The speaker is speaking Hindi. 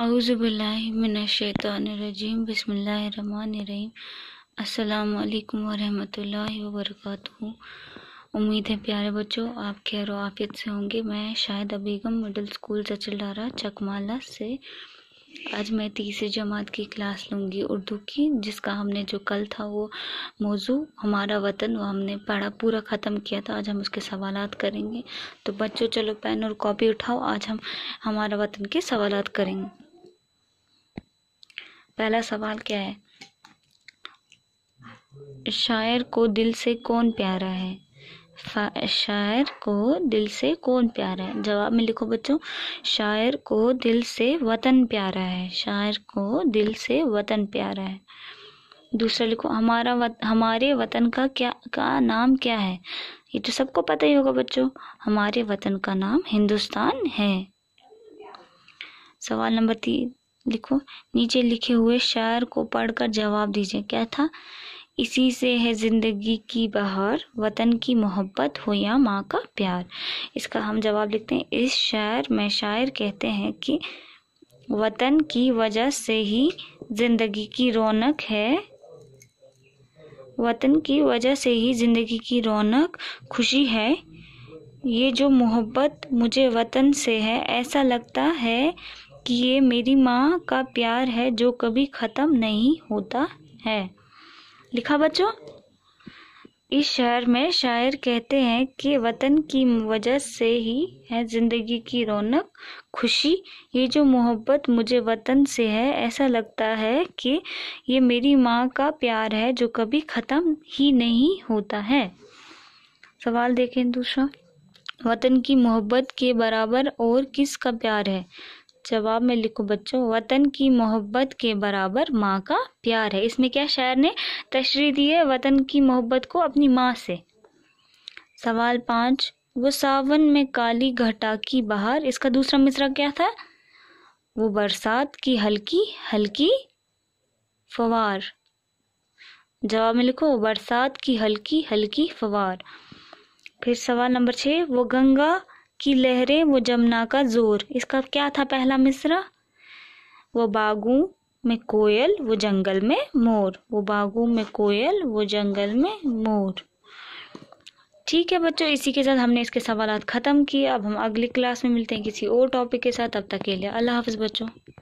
अउज़बिल्लिमिनशैतरजीम बसमीम अल्लाम वरहमल वर्क उम्मीद है प्यारे बच्चों आप खैर आफियत से होंगे मैं शायद अबीगम मिडिल स्कूल डारा चकमाला से आज मैं तीसरी जमात की क्लास लूँगी उर्दू की जिसका हमने जो कल था वो मौजू हमारा वतन वो हमने पढ़ा पूरा ख़त्म किया था आज हम उसके सवाल करेंगे तो बच्चों चलो पेन और कॉपी उठाओ आज हम हमारा वतन के सवाल करेंगे पहला सवाल क्या है शायर को दिल से कौन प्यारा है शायर को दिल से कौन प्यारा है जवाब में लिखो बच्चों शायर को दिल से वतन प्यारा है शायर को दिल से वतन प्यारा है दूसरा लिखो हमारा वत, हमारे वतन का क्या का नाम क्या है ये तो सबको पता ही होगा बच्चों हमारे वतन का नाम हिंदुस्तान है सवाल नंबर तीन लिखो नीचे लिखे हुए शायर को पढ़कर जवाब दीजिए क्या था इसी से है ज़िंदगी की बहार वतन की मोहब्बत हो या माँ का प्यार इसका हम जवाब लिखते हैं इस शायर में शायर कहते हैं कि वतन की वजह से ही ज़िंदगी की रौनक है वतन की वजह से ही ज़िंदगी की रौनक खुशी है ये जो मोहब्बत मुझे वतन से है ऐसा लगता है कि ये मेरी माँ का प्यार है जो कभी ख़त्म नहीं होता है लिखा बच्चों इस शहर में शायर कहते हैं कि वतन की वजह से ही है ज़िंदगी की रौनक खुशी ये जो मोहब्बत मुझे वतन से है ऐसा लगता है कि ये मेरी माँ का प्यार है जो कभी ख़त्म ही नहीं होता है सवाल देखें दूसरा वतन की मोहब्बत के बराबर और किसका प्यार है जवाब में लिखो बच्चों वतन की मोहब्बत के बराबर माँ का प्यार है इसमें क्या शायर ने तशरी दी है वतन की मोहब्बत को अपनी माँ से सवाल पाँच वो सावन में काली घटा की बहार इसका दूसरा मिसरा क्या था वो बरसात की हल्की हल्की फवार जवाब में लिखो बरसात की हल्की हल्की फवार फिर सवाल नंबर छः वो गंगा की लहरें वो जमुना का जोर इसका क्या था पहला मिसरा वो बागों में कोयल वो जंगल में मोर वो बागों में कोयल वो जंगल में मोर ठीक है बच्चों इसी के साथ हमने इसके सवाल ख़त्म किए अब हम अगली क्लास में मिलते हैं किसी और टॉपिक के साथ अब तक के लिए अल्लाह हाफिज़ बच्चों